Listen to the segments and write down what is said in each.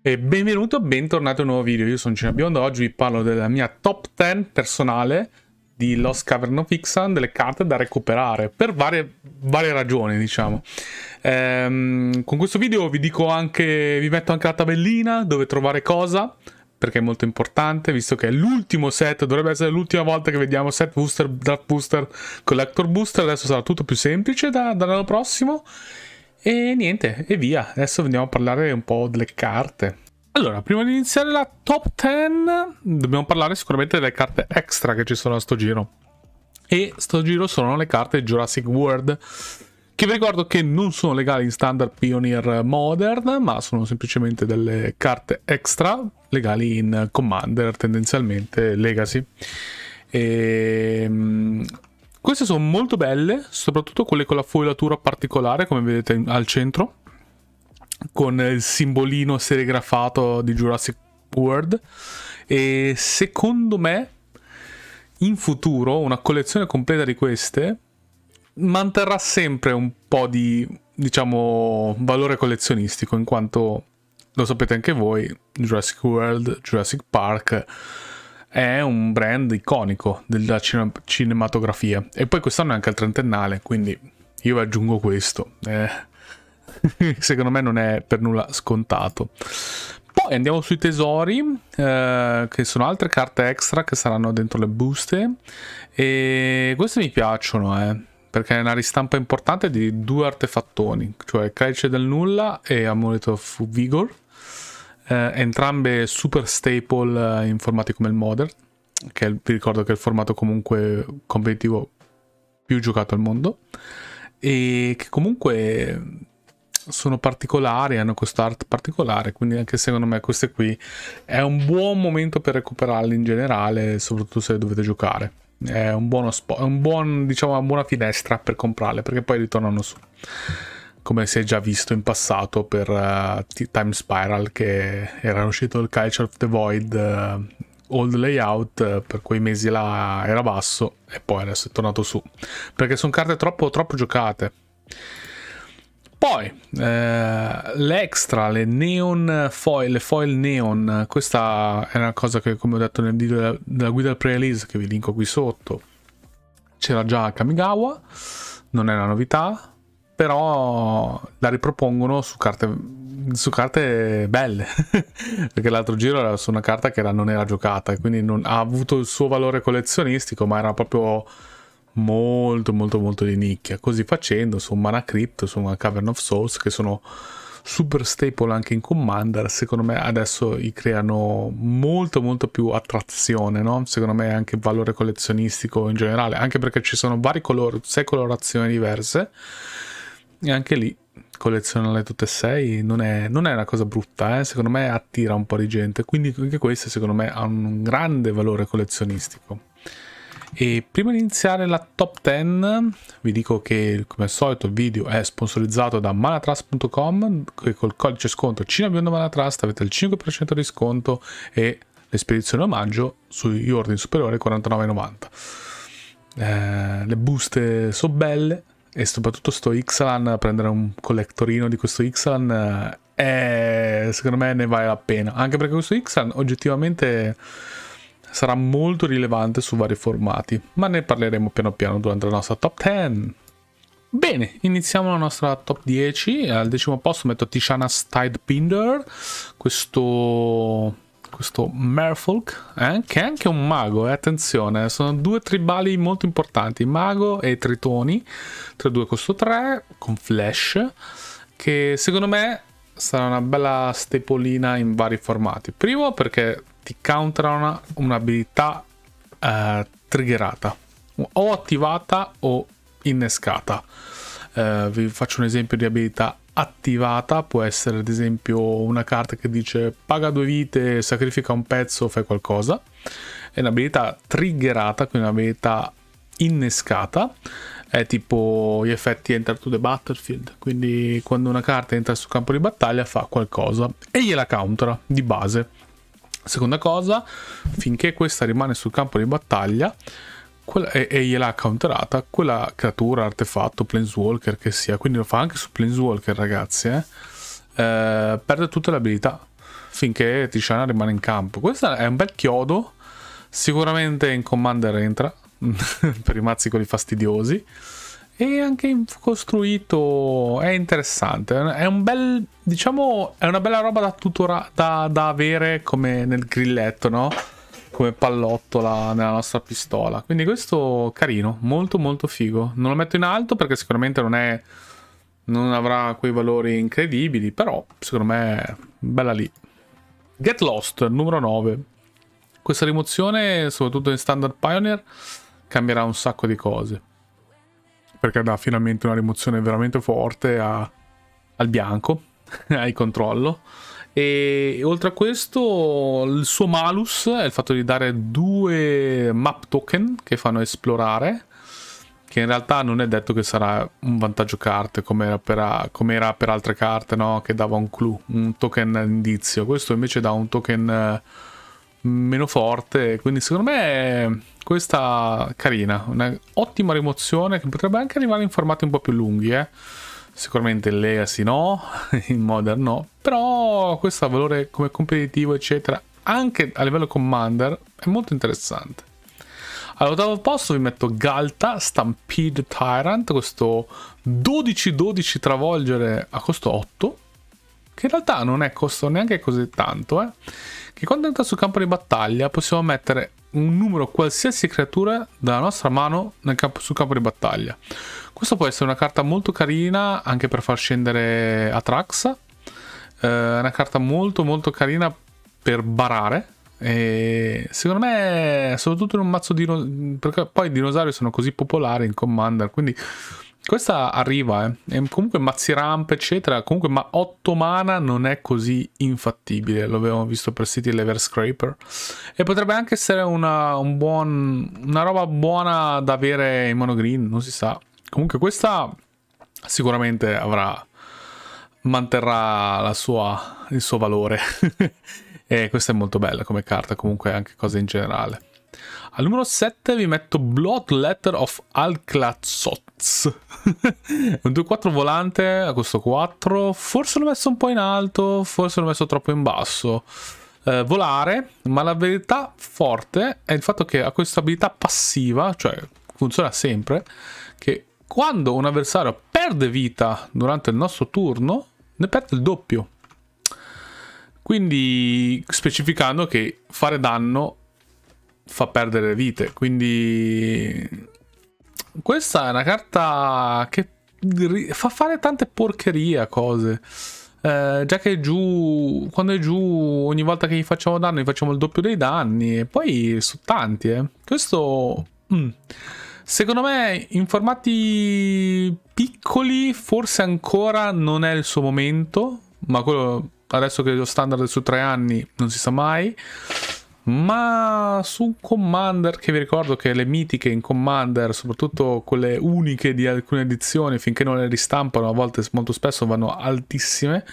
E benvenuto, bentornato a un nuovo video. Io sono Cina Biondo. Oggi vi parlo della mia top 10 personale di Lost Cavern of Ixan, delle carte da recuperare per varie, varie ragioni, diciamo. Ehm, con questo video vi dico anche, vi metto anche la tabellina dove trovare cosa perché è molto importante, visto che è l'ultimo set, dovrebbe essere l'ultima volta che vediamo set booster, draft booster, collector booster, adesso sarà tutto più semplice da, dall'anno prossimo e niente, e via. Adesso andiamo a parlare un po' delle carte. Allora, prima di iniziare la top 10, dobbiamo parlare sicuramente delle carte extra che ci sono a sto giro. E sto giro sono le carte Jurassic World, che vi ricordo che non sono legali in standard Pioneer Modern, ma sono semplicemente delle carte extra legali in Commander, tendenzialmente Legacy. E ehm, queste sono molto belle, soprattutto quelle con la foilatura particolare, come vedete al centro, con il simbolino serigrafato di Jurassic World. E secondo me, in futuro, una collezione completa di queste manterrà sempre un po' di, diciamo, valore collezionistico, in quanto, lo sapete anche voi, Jurassic World, Jurassic Park è un brand iconico della cine- cinematografia. E poi quest'anno è anche il trentennale, quindi io aggiungo questo. Eh, secondo me non è per nulla scontato. Poi andiamo sui tesori, eh, che sono altre carte extra che saranno dentro le buste. E queste mi piacciono, eh, perché è una ristampa importante di due artefattoni, cioè Calce del Nulla e Amuleto of Vigor eh, entrambe super staple eh, in formati come il Modern, che vi ricordo che è il formato comunque competitivo più giocato al mondo, e che comunque sono particolari, hanno questo art particolare, quindi anche secondo me queste qui è un buon momento per recuperarle in generale, soprattutto se le dovete giocare. È un buono spot, è un buon, diciamo, una buona finestra per comprarle, perché poi ritornano su come si è già visto in passato per uh, Time Spiral che era uscito il Culture of the Void uh, old layout eh, per quei mesi là era basso e poi adesso è tornato su perché sono carte troppo, troppo giocate poi eh, l'extra, le neon foil, le foil neon, questa è una cosa che come ho detto nel video della, della guida al pre-release che vi linko qui sotto, c'era già Kamigawa, non è una novità, però la ripropongono su carte, su carte belle perché l'altro giro era su una carta che era, non era giocata quindi non, ha avuto il suo valore collezionistico ma era proprio molto molto molto di nicchia così facendo su Mana Crypt su una Cavern of Souls che sono super staple anche in Commander secondo me adesso i creano molto molto più attrazione no? secondo me anche valore collezionistico in generale anche perché ci sono vari colori sei colorazioni diverse e anche lì collezionarle tutte e sei non è, non è una cosa brutta, eh? secondo me attira un po' di gente, quindi anche queste secondo me hanno un grande valore collezionistico. E prima di iniziare la top 10 vi dico che come al solito il video è sponsorizzato da manatrust.com che col codice sconto Cinabiondo Manatrust avete il 5% di sconto e le spedizioni omaggio sugli ordini superiori 49,90. Eh, le buste sono belle, e soprattutto sto Ixalan, prendere un collectorino di questo Ixalan, eh, secondo me ne vale la pena, anche perché questo Ixalan oggettivamente sarà molto rilevante su vari formati, ma ne parleremo piano piano durante la nostra top 10. Bene, iniziamo la nostra top 10. Al decimo posto metto Tishana Pinder, questo questo Merfolk, eh? che è anche un mago, eh? attenzione, sono due tribali molto importanti, mago e tritoni, 3-2 costo 3, con flash, che secondo me sarà una bella stepolina in vari formati. Primo perché ti counterano un'abilità eh, triggerata, o attivata o innescata. Eh, vi faccio un esempio di abilità attivata può essere ad esempio una carta che dice paga due vite, sacrifica un pezzo, fai qualcosa. È un'abilità triggerata, quindi un'abilità innescata. È tipo gli effetti Enter to the Battlefield, quindi quando una carta entra sul campo di battaglia fa qualcosa e gliela countera di base. Seconda cosa, finché questa rimane sul campo di battaglia, quella, e, e, gliela ha counterata quella creatura, artefatto, planeswalker che sia. Quindi lo fa anche su planeswalker, ragazzi. Eh? Eh, perde tutte le abilità finché Tishana rimane in campo. Questo è un bel chiodo. Sicuramente in Commander entra per i mazzi quelli fastidiosi. E anche costruito è interessante. È un bel, diciamo, è una bella roba da, tutora, da, da avere come nel grilletto, no? come pallottola nella nostra pistola. Quindi questo carino, molto molto figo. Non lo metto in alto perché sicuramente non è non avrà quei valori incredibili, però secondo me bella lì. Get Lost, numero 9. Questa rimozione, soprattutto in Standard Pioneer, cambierà un sacco di cose. Perché dà finalmente una rimozione veramente forte a, al bianco, ai controllo. E oltre a questo, il suo malus è il fatto di dare due map token che fanno esplorare. Che in realtà non è detto che sarà un vantaggio carte, come era per, come era per altre carte, no? Che dava un clue, un token indizio. Questo invece dà un token eh, meno forte. Quindi, secondo me, questa carina. Un'ottima rimozione che potrebbe anche arrivare in formati un po' più lunghi, eh Sicuramente in Legacy no, in Modern no, però questo ha valore come competitivo eccetera, anche a livello Commander è molto interessante. All'ottavo posto vi metto Galta, Stampede Tyrant, questo 12-12 travolgere a costo 8, che in realtà non è costo neanche così tanto, eh? che quando entra sul campo di battaglia possiamo mettere un numero qualsiasi creatura dalla nostra mano campo, sul campo di battaglia. Questa può essere una carta molto carina anche per far scendere Atrax. Eh, è eh, una carta molto molto carina per barare. E secondo me, soprattutto in un mazzo di perché poi i dinosauri sono così popolari in Commander, quindi questa arriva, eh. Ehm, comunque mazzi ramp, eccetera. Comunque, ma 8 mana non è così infattibile. Lo avevamo visto per City Lever Scraper. E potrebbe anche essere una, un buon, una roba buona da avere in mono green, non si sa. Comunque, questa sicuramente avrà. manterrà la sua, il suo valore. e questa è molto bella come carta, comunque, anche cose in generale. Al numero 7 vi metto Blood Letter of Alclazots. un 2-4 volante a questo 4. Forse l'ho messo un po' in alto, forse l'ho messo troppo in basso. Eh, volare, ma la verità forte è il fatto che ha questa abilità passiva, cioè funziona sempre, che quando un avversario perde vita durante il nostro turno, ne perde il doppio. Quindi specificando che fare danno fa perdere vite. Quindi questa è una carta che fa fare tante porcherie a cose. Eh, già che è giù, quando è giù, ogni volta che gli facciamo danno, gli facciamo il doppio dei danni. E poi su tanti, eh. Questo. Mm. Secondo me, in formati piccoli, forse ancora non è il suo momento. Ma quello adesso che lo standard è su tre anni, non si sa mai ma su Commander che vi ricordo che le mitiche in Commander, soprattutto quelle uniche di alcune edizioni, finché non le ristampano, a volte molto spesso vanno altissime.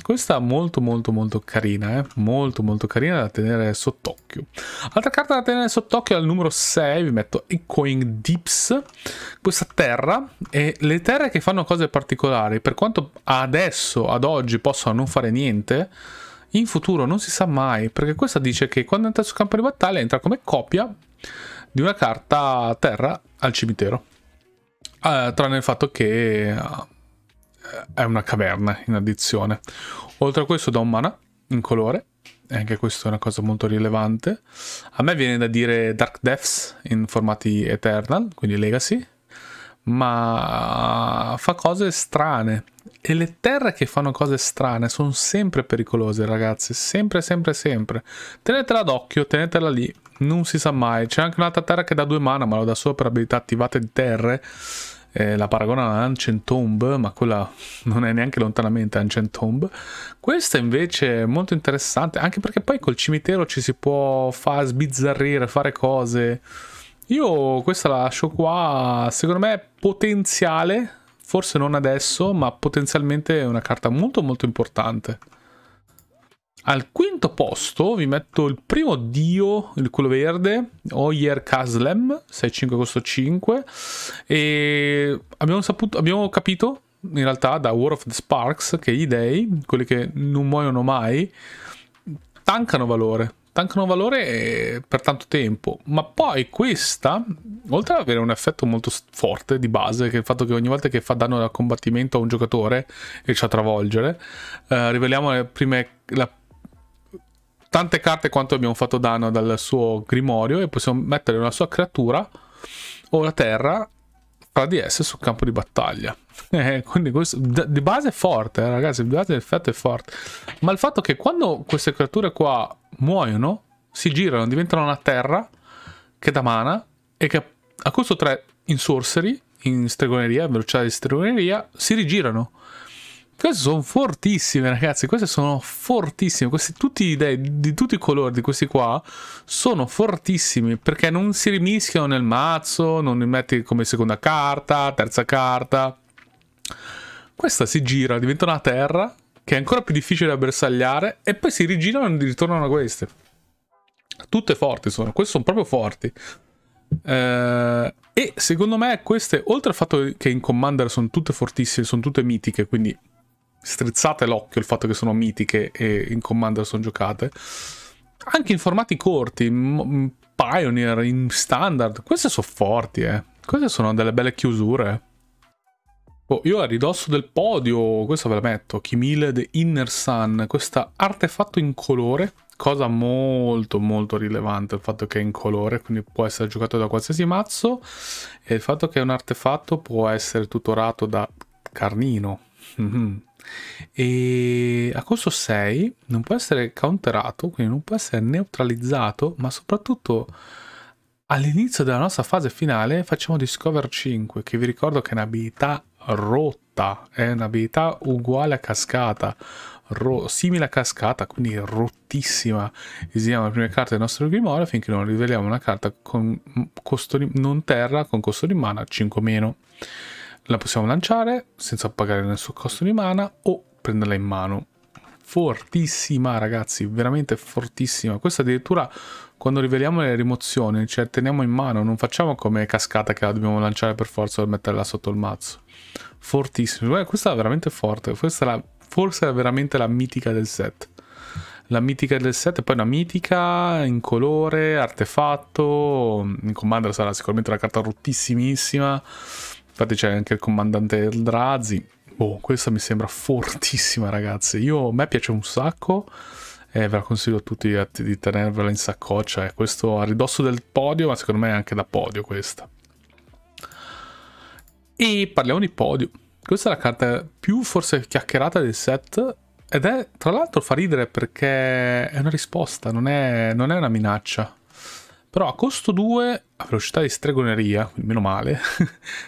Questa è molto molto molto carina, eh? molto molto carina da tenere sott'occhio. Altra carta da tenere sott'occhio è al numero 6, vi metto Echoing Deeps, questa terra e le terre che fanno cose particolari, per quanto adesso, ad oggi, possono non fare niente, in futuro non si sa mai, perché questa dice che quando entra sul campo di battaglia entra come copia di una carta terra al cimitero. Eh, tranne il fatto che eh, è una caverna in addizione. Oltre a questo da un mana in colore, e anche questa è una cosa molto rilevante. A me viene da dire Dark Deaths in formati Eternal, quindi Legacy, ma fa cose strane e le terre che fanno cose strane sono sempre pericolose, ragazzi. Sempre, sempre, sempre. Tenetela d'occhio, tenetela lì. Non si sa mai. C'è anche un'altra terra che dà due mana, ma lo dà solo per abilità attivate di terre. Eh, la paragona a Ancient Tomb, ma quella non è neanche lontanamente Ancient Tomb. Questa invece è molto interessante, anche perché poi col cimitero ci si può far sbizzarrire, fare cose. Io questa la lascio qua, secondo me è potenziale Forse non adesso, ma potenzialmente è una carta molto molto importante. Al quinto posto vi metto il primo dio, il quello verde, Oyer Kaslem, 6-5 costo 5, e abbiamo, saputo, abbiamo capito in realtà da War of the Sparks che gli dei, quelli che non muoiono mai, tankano valore tankano valore eh, per tanto tempo, ma poi questa, oltre ad avere un effetto molto forte di base, che è il fatto che ogni volta che fa danno da combattimento a un giocatore e ci a travolgere, eh, riveliamo le prime... La, tante carte quanto abbiamo fatto danno dal suo grimorio e possiamo mettere una sua creatura o la terra ADS sul campo di battaglia. Eh, quindi questo di base è forte, eh, ragazzi, di base l'effetto è forte. Ma il fatto che quando queste creature qua muoiono, si girano, diventano una terra che da mana e che a costo 3 in sorcery, in stregoneria, velocità di stregoneria, si rigirano. Queste sono fortissime, ragazzi. Queste sono fortissime. Questi, tutti dei, di tutti i colori di questi qua sono fortissimi perché non si rimischiano nel mazzo, non li metti come seconda carta, terza carta. Questa si gira, diventa una terra che è ancora più difficile da bersagliare e poi si rigirano e ritornano a queste. Tutte forti sono, queste sono proprio forti. Eh, e secondo me queste, oltre al fatto che in Commander sono tutte fortissime, sono tutte mitiche, quindi strizzate l'occhio il fatto che sono mitiche e in Commander sono giocate. Anche in formati corti, in Pioneer, in Standard, queste sono forti, eh. Queste sono delle belle chiusure. Oh, io a ridosso del podio, questa ve la metto, Kimile The Inner Sun, questo artefatto in colore, cosa molto molto rilevante il fatto che è in colore, quindi può essere giocato da qualsiasi mazzo, e il fatto che è un artefatto può essere tutorato da Carnino. Mm -hmm e a costo 6 non può essere counterato, quindi non può essere neutralizzato, ma soprattutto all'inizio della nostra fase finale facciamo Discover 5, che vi ricordo che è un'abilità rotta, è un'abilità uguale a cascata, ro- simile a cascata, quindi rottissima. Esiliamo le prime carte del nostro grimorio finché non riveliamo una carta con costo di- non terra con costo di mana 5 meno. La possiamo lanciare senza pagare nessun costo di mana o prenderla in mano. Fortissima ragazzi, veramente fortissima. Questa addirittura quando riveliamo le rimozioni, cioè teniamo in mano, non facciamo come cascata che la dobbiamo lanciare per forza per metterla sotto il mazzo. Fortissima, eh, questa è veramente forte, questa è la, forse è veramente la mitica del set. La mitica del set è poi una mitica in colore, artefatto, in Commander sarà sicuramente una carta rottissimissima, Infatti c'è anche il comandante Eldrazi. Boh, questa mi sembra fortissima, ragazzi. Io, a me piace un sacco e ve la consiglio a tutti eh, di tenervela in saccoccia. Eh. Questo a ridosso del podio, ma secondo me è anche da podio questa. E parliamo di podio. Questa è la carta più forse chiacchierata del set ed è, tra l'altro, fa ridere perché è una risposta, non è, non è una minaccia. Però a costo 2, a velocità di stregoneria, meno male,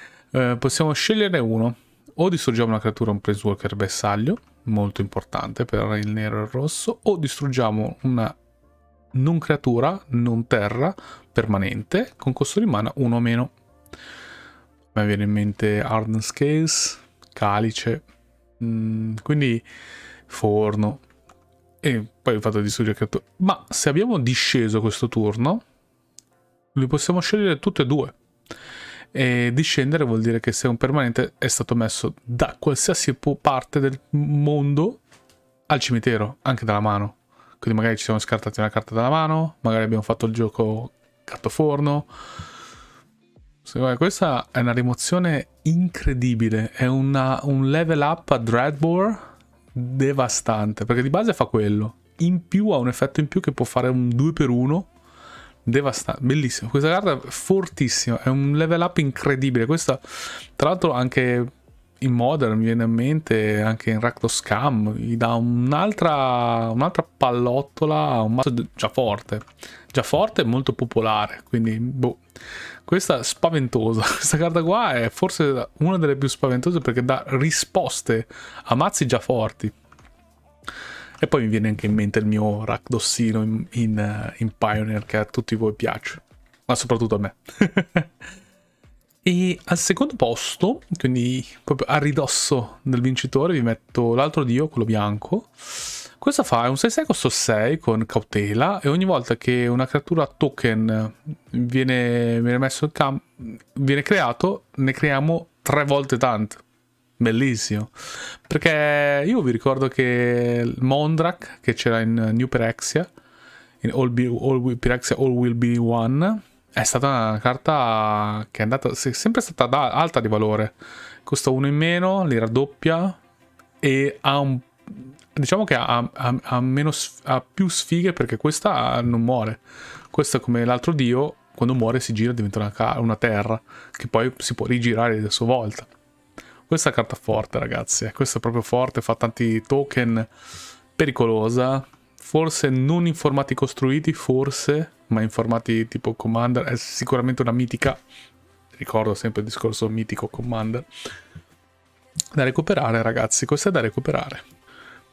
Eh, possiamo scegliere uno. O distruggiamo una creatura, un place walker bersaglio, molto importante per il nero e il rosso, o distruggiamo una non creatura, non terra, permanente, con costo di mana 1 o meno. Mi viene in mente Arden Scales, Calice, mh, mm, quindi Forno, e poi il fatto di distruggere creature. Ma se abbiamo disceso questo turno, li possiamo scegliere tutti e due e discendere vuol dire che se un permanente è stato messo da qualsiasi parte del mondo al cimitero, anche dalla mano. Quindi magari ci siamo scartati una carta dalla mano, magari abbiamo fatto il gioco cartoforno. Secondo me questa è una rimozione incredibile, è una, un level up a Dreadbore devastante, perché di base fa quello. In più ha un effetto in più che può fare un 2x1 devastante, bellissimo. Questa carta è fortissima, è un level up incredibile. Questa, tra l'altro, anche in Modern mi viene in mente, anche in Rakdos Scam, gli dà un'altra, un'altra pallottola, un mazzo già forte, già forte e molto popolare. Quindi, boh, questa spaventosa. Questa carta qua è forse una delle più spaventose perché dà risposte a mazzi già forti. E poi mi viene anche in mente il mio rack in, in, eh, in Pioneer che a tutti voi piace, ma soprattutto a me. E al secondo posto, quindi proprio a ridosso del vincitore, vi metto l'altro dio, quello bianco. Questo fa? È un 6-6 costo 6 con cautela e ogni volta che una creatura token viene, viene messo in viene creato, ne creiamo tre volte tanto. Bellissimo. Perché io vi ricordo che Mondrak, che c'era in eh, New Perexia, in All, Be, All, Perexia All Will Be One, è stata una carta che è andata, è sempre stata da, alta di valore. Costa uno in meno, li raddoppia e ha un... Diciamo che ha, ha, ha, meno, ha più sfighe perché questa ah, non muore. Questa come l'altro dio, quando muore si gira e diventa una, una terra che poi si può rigirare a sua volta. Questa carta forte, ragazzi. Eh, questa è proprio forte, fa tanti token. Pericolosa. Forse non in formati costruiti, forse, ma in formati tipo Commander. È sicuramente una mitica. Ricordo sempre il discorso mitico Commander. Da recuperare, ragazzi. Questa è da recuperare.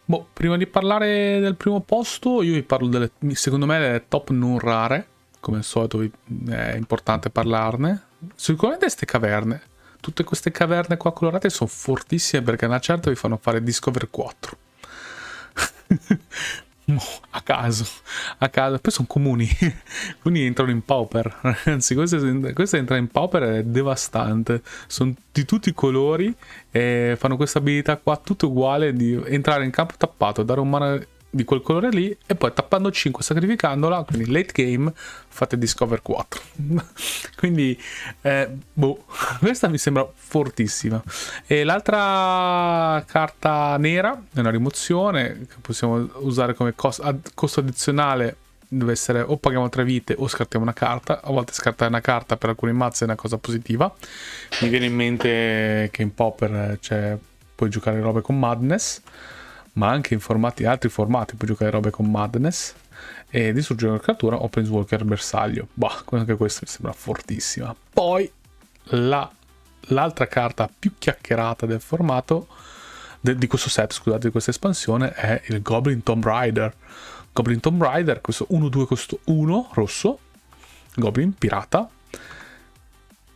Boh, prima di parlare del primo posto, io vi parlo delle, secondo me, delle top non rare. Come al solito è importante parlarne. Sicuramente queste caverne tutte queste caverne qua colorate sono fortissime perché una certa vi fanno fare Discover 4. a caso, a caso, poi sono comuni, quindi entrano in pauper. Anzi, questa, questa entra in pauper è devastante. Sono di tutti i colori e fanno questa abilità qua, tutto uguale, di entrare in campo tappato, dare un mana di quel colore lì e poi tappando 5 sacrificandola, quindi late game fate discover 4. quindi eh, boh, questa mi sembra fortissima. E l'altra carta nera è una rimozione che possiamo usare come costo, ad, costo addizionale deve essere o paghiamo tre vite o scartiamo una carta. A volte scartare una carta per alcuni mazzi è una cosa positiva. Mi viene in mente che in Popper cioè, puoi giocare robe con Madness ma anche in formati, altri formati, puoi giocare robe con Madness e distruggere una creatura o Planeswalker bersaglio. Bah, anche questa mi sembra fortissima. Poi la, l'altra carta più chiacchierata del formato, de, di questo set, scusate, di questa espansione, è il Goblin Tomb Raider. Goblin Tomb Raider, questo 1-2 costo 1 rosso, Goblin pirata.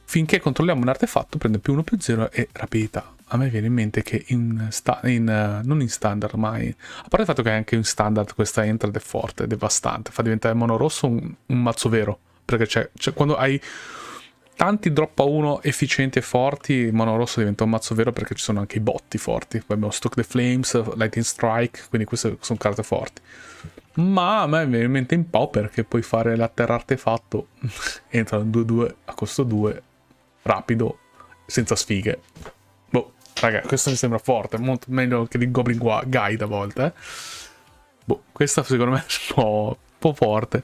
Finché controlliamo un artefatto prende più 1 più 0 e rapidità a me viene in mente che in, sta- in uh, non in standard, ma a parte il fatto che anche in standard questa entrata è forte, è devastante, fa diventare mono rosso un, un mazzo vero, perché c'è, c'è, quando hai tanti drop a 1 efficienti e forti, mono rosso diventa un mazzo vero perché ci sono anche i botti forti, poi abbiamo Stock the Flames, Lightning Strike, quindi queste sono carte forti. Ma a me viene in mente in Pau perché puoi fare la terra artefatto, entrano 2-2 a costo 2, rapido, senza sfighe Raga, questo mi sembra forte, molto meglio che di Goblin Guide a volte. Eh. Boh, questa secondo me è un po', un po forte.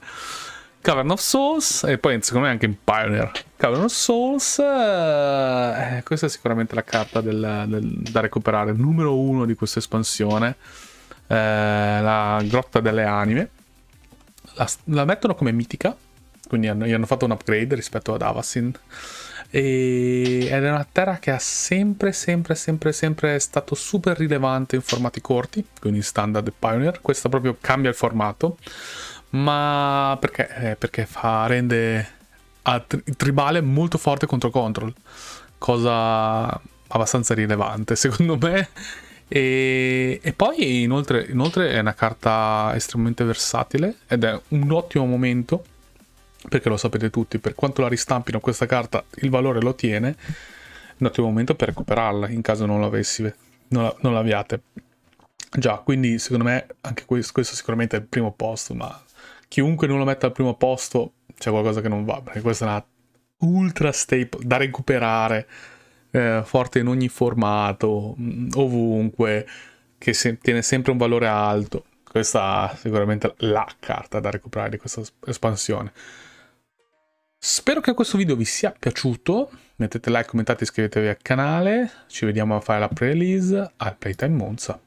Cavern of Souls e poi secondo me anche in Pioneer. Cavern of Souls, eh, eh, questa è sicuramente la carta del, del, da recuperare, numero uno di questa espansione, eh, la Grotta delle Anime. La, la mettono come mitica, quindi hanno, gli hanno fatto un upgrade rispetto ad Avacyn. E... ed è una terra che ha sempre, sempre, sempre, sempre stato super rilevante in formati corti, quindi standard e pioneer. Questa proprio cambia il formato, ma perché? Eh, perché fa, rende il tribale molto forte contro control, cosa abbastanza rilevante secondo me. E, e, poi inoltre, inoltre, è una carta estremamente versatile ed è un ottimo momento perché lo sapete tutti, per quanto la ristampino questa carta il valore lo tiene, un ottimo momento per recuperarla in caso non, l'avessi, non, la, non l'abbiate. Già, quindi secondo me anche questo, questo sicuramente è il primo posto, ma chiunque non lo metta al primo posto c'è qualcosa che non va, perché questa è una ultra staple da recuperare, eh, forte in ogni formato, mm, ovunque, che se, tiene sempre un valore alto. Questa è sicuramente la carta da recuperare di questa espansione. Spero che questo video vi sia piaciuto, mettete like, commentate, iscrivetevi al canale, ci vediamo a fare la pre-release al Playtime Monza.